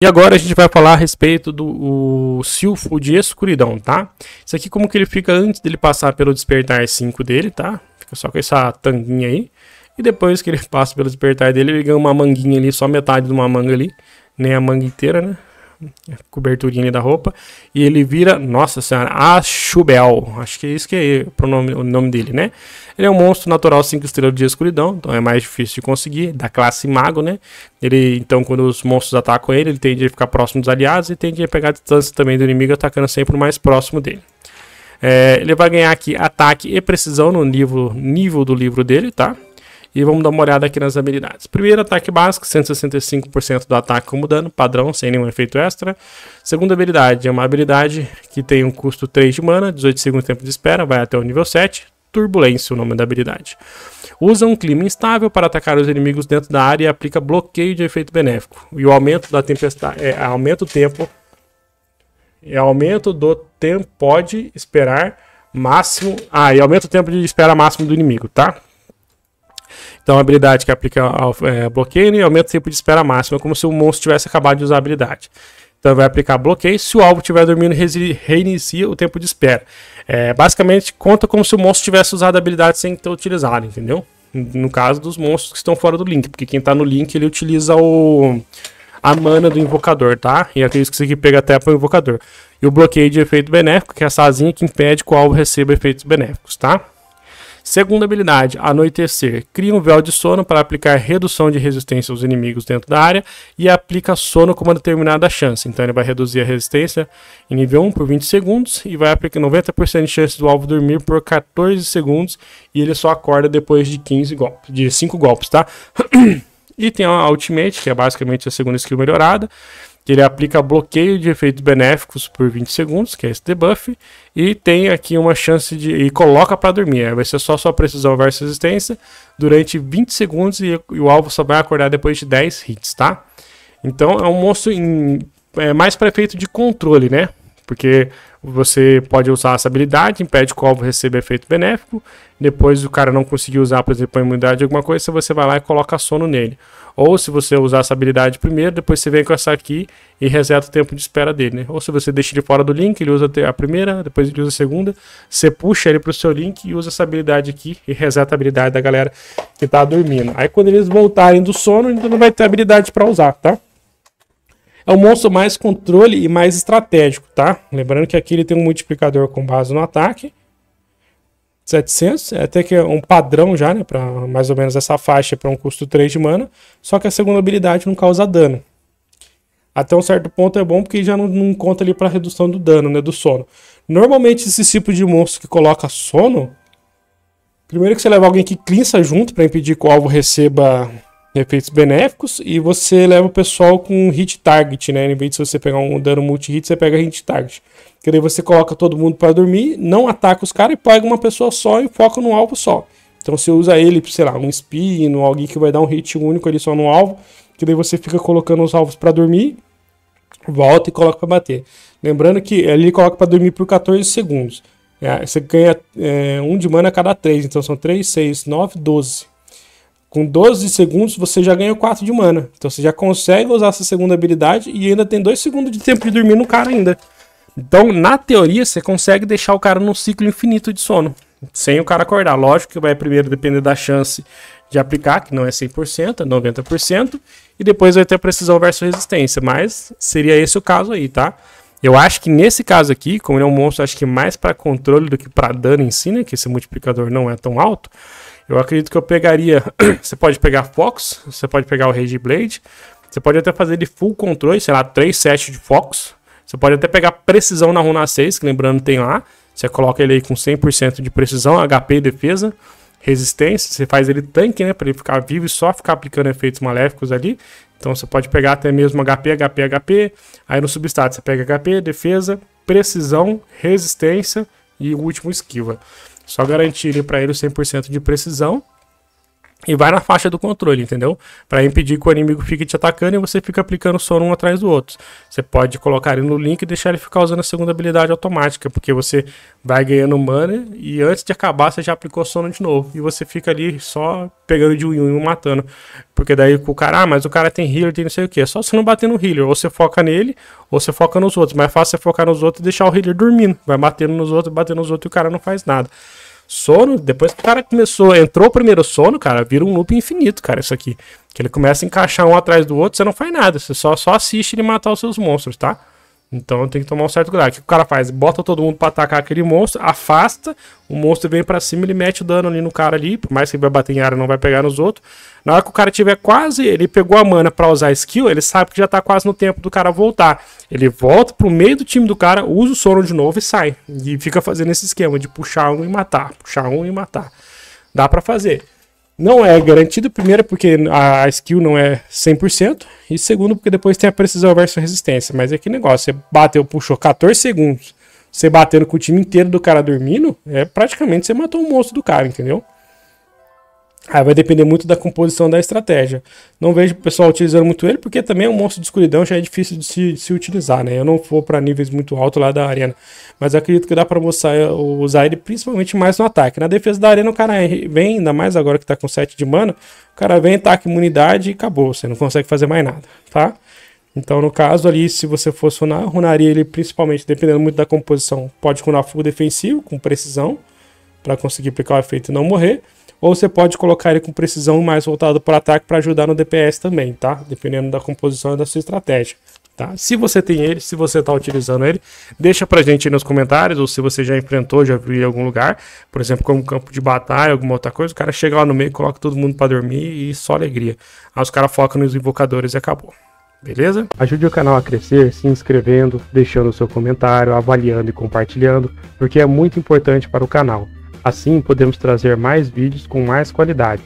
E agora a gente vai falar a respeito do silfo de escuridão, tá? Isso aqui como que ele fica antes dele passar pelo despertar 5 dele, tá? Fica só com essa tanguinha aí. E depois que ele passa pelo despertar dele, ele ganha uma manguinha ali, só metade de uma manga ali. Nem a manga inteira, né? É, coberturinha da roupa, e ele vira, nossa senhora, Ashubel, acho que é isso que é o, o nome dele, né? Ele é um monstro natural 5 estrelas de escuridão, então é mais difícil de conseguir, da classe mago, né? Ele, então, quando os monstros atacam ele, ele tende a ficar próximo dos aliados e tende a pegar a distância também do inimigo, atacando sempre o mais próximo dele. É, ele vai ganhar aqui ataque e precisão no nível, nível do livro dele, tá? E vamos dar uma olhada aqui nas habilidades. Primeiro, ataque básico, 165% do ataque como dano, padrão, sem nenhum efeito extra. Segunda habilidade é uma habilidade que tem um custo 3 de mana, 18 segundos de tempo de espera, vai até o nível 7. Turbulência, o nome da habilidade. Usa um clima instável para atacar os inimigos dentro da área e aplica bloqueio de efeito benéfico. E o aumento da tempestade. É, aumenta o tempo. é, aumento do tempo pode esperar máximo. Ah, e aumenta o tempo de espera máximo do inimigo, tá? Então a habilidade que aplica ao é, bloqueio né, e aumenta o tempo de espera máxima, como se o monstro tivesse acabado de usar a habilidade. Então vai aplicar bloqueio. Se o alvo estiver dormindo, reinicia o tempo de espera. É, basicamente, conta como se o monstro tivesse usado a habilidade sem ter utilizado, entendeu? No caso dos monstros que estão fora do link, porque quem está no link ele utiliza o a mana do invocador, tá? E é isso que isso aqui pega até para o invocador. E o bloqueio de efeito benéfico, que é a sazinha que impede que o alvo receba efeitos benéficos, tá? Segunda habilidade, anoitecer. Cria um véu de sono para aplicar redução de resistência aos inimigos dentro da área e aplica sono com uma determinada chance. Então ele vai reduzir a resistência em nível 1 por 20 segundos e vai aplicar 90% de chance do alvo dormir por 14 segundos e ele só acorda depois de 15 golpes, de 5 golpes, tá? e tem a Ultimate, que é basicamente a segunda skill melhorada, ele aplica bloqueio de efeitos benéficos por 20 segundos, que é esse debuff, e tem aqui uma chance de. e coloca para dormir. É, vai ser só sua precisão versus resistência durante 20 segundos e, e, o alvo só vai acordar depois de 10 hits, tá? Então é um monstro em, é mais para efeito de controle, né? Porque você pode usar essa habilidade, impede que o alvo receba efeito benéfico. Depois o cara não conseguir usar, por exemplo, a imunidade de alguma coisa, você vai lá e coloca sono nele. Ou se você usar essa habilidade primeiro, depois você vem com essa aqui e reseta o tempo de espera dele. Né? Ou se você deixa ele fora do link, ele usa a primeira, depois ele usa a segunda. Você puxa ele para o seu link e usa essa habilidade aqui e reseta a habilidade da galera que está dormindo. Aí quando eles voltarem do sono, ainda não vai ter habilidade para usar, tá? É um monstro mais controle e mais estratégico, tá? Lembrando que aqui ele tem um multiplicador com base no ataque. 700, é até que é um padrão já, né, para mais ou menos essa faixa para um custo 3 de mana, só que a segunda habilidade não causa dano. Até um certo ponto é bom porque já não, não conta ali para redução do dano, né, do sono. Normalmente esse tipo de monstro que coloca sono, primeiro que você leva alguém que clinça junto para impedir que o alvo receba efeitos benéficos e você leva o pessoal com hit target, né? Em vez de você pegar um dano multi-hit, você pega hit target. Que daí você coloca todo mundo para dormir, não ataca os caras e pega uma pessoa só e foca no alvo só. Então você usa ele, sei lá, um espino, alguém que vai dar um hit único ali só no alvo, que daí você fica colocando os alvos para dormir, volta e coloca para bater. Lembrando que ele coloca para dormir por 14 segundos. É, você ganha é, um de mana a cada 3, então são 3, 6, 9, 12. Com 12 segundos você já ganha 4 de mana. Então você já consegue usar essa segunda habilidade e ainda tem 2 segundos de tempo de dormir no cara ainda. Então, na teoria, você consegue deixar o cara num ciclo infinito de sono. Sem o cara acordar. Lógico que vai primeiro depender da chance de aplicar, que não é 100%, é 90%. E depois vai ter a precisão versus resistência. Mas seria esse o caso aí, tá? Eu acho que nesse caso aqui, como ele é um monstro, acho que mais para controle do que para dano em si, né? Que esse multiplicador não é tão alto. Eu acredito que eu pegaria. você pode pegar Fox, você pode pegar o Rage Blade, você pode até fazer de full controle, sei lá, 3 sets de Fox. Você pode até pegar precisão na runa 6, que lembrando tem lá. Você coloca ele aí com 100% de precisão, HP e defesa resistência, você faz ele tanque, né, para ele ficar vivo e só ficar aplicando efeitos maléficos ali. Então você pode pegar até mesmo HP, HP, HP, aí no substrato você pega HP, defesa, precisão, resistência e o último esquiva. Só garantir para ele 100% de precisão e vai na faixa do controle, entendeu? Para impedir que o inimigo fique te atacando e você fica aplicando sono um atrás do outro. Você pode colocar ele no link e deixar ele ficar usando a segunda habilidade automática, porque você vai ganhando mana e antes de acabar você já aplicou sono de novo. E você fica ali só pegando de um em um matando. Porque daí o cara, ah, mas o cara tem healer, tem não sei o que. É só você não bater no healer. Ou você foca nele, ou você foca nos outros. Mas é fácil você focar nos outros e deixar o healer dormindo. Vai batendo nos outros, batendo nos outros e o cara não faz nada. Sono, depois que o cara começou, entrou o primeiro sono, cara, vira um loop infinito, cara, isso aqui. Que ele começa a encaixar um atrás do outro, você não faz nada, você só, só assiste ele matar os seus monstros, tá? Então tem que tomar um certo cuidado. O que o cara faz? Bota todo mundo para atacar aquele monstro, afasta, o monstro vem para cima, ele mete o dano ali no cara ali, por mais que ele vai bater em área, não vai pegar nos outros. Na hora que o cara tiver quase, ele pegou a mana para usar a skill, ele sabe que já tá quase no tempo do cara voltar. Ele volta pro meio do time do cara, usa o sono de novo e sai. E fica fazendo esse esquema de puxar um e matar, puxar um e matar. Dá para fazer. Não é garantido, primeiro porque a skill não é 100% e segundo porque depois tem a precisão versus resistência. Mas é que negócio, você bateu, puxou 14 segundos, você batendo com o time inteiro do cara dormindo, é praticamente você matou o um monstro do cara, entendeu? Aí vai depender muito da composição da estratégia. Não vejo o pessoal utilizando muito ele, porque também é um monstro de escuridão, já é difícil de se, de se utilizar, né? Eu não vou para níveis muito altos lá da arena. Mas acredito que dá para eh, usar ele principalmente mais no ataque. Na defesa da arena, o cara vem, ainda mais agora que tá com 7 de mana, o cara vem, ataca imunidade e acabou. Você não consegue fazer mais nada, tá? Então, no caso ali, se você fosse runar, runaria ele principalmente, dependendo muito da composição. Pode runar fogo defensivo, com precisão, para conseguir aplicar o efeito e não morrer ou você pode colocar ele com precisão mais voltado para ataque para ajudar no DPS também, tá? Dependendo da composição e da sua estratégia. Tá? Se você tem ele, se você está utilizando ele, deixa pra gente aí nos comentários, ou se você já enfrentou, já viu em algum lugar, por exemplo, como campo de batalha, alguma outra coisa, o cara chega lá no meio, coloca todo mundo para dormir e só alegria. Aí os caras focam nos invocadores e acabou. Beleza? Ajude o canal a crescer se inscrevendo, deixando o seu comentário, avaliando e compartilhando, porque é muito importante para o canal. Assim, podemos trazer mais vídeos com mais qualidade.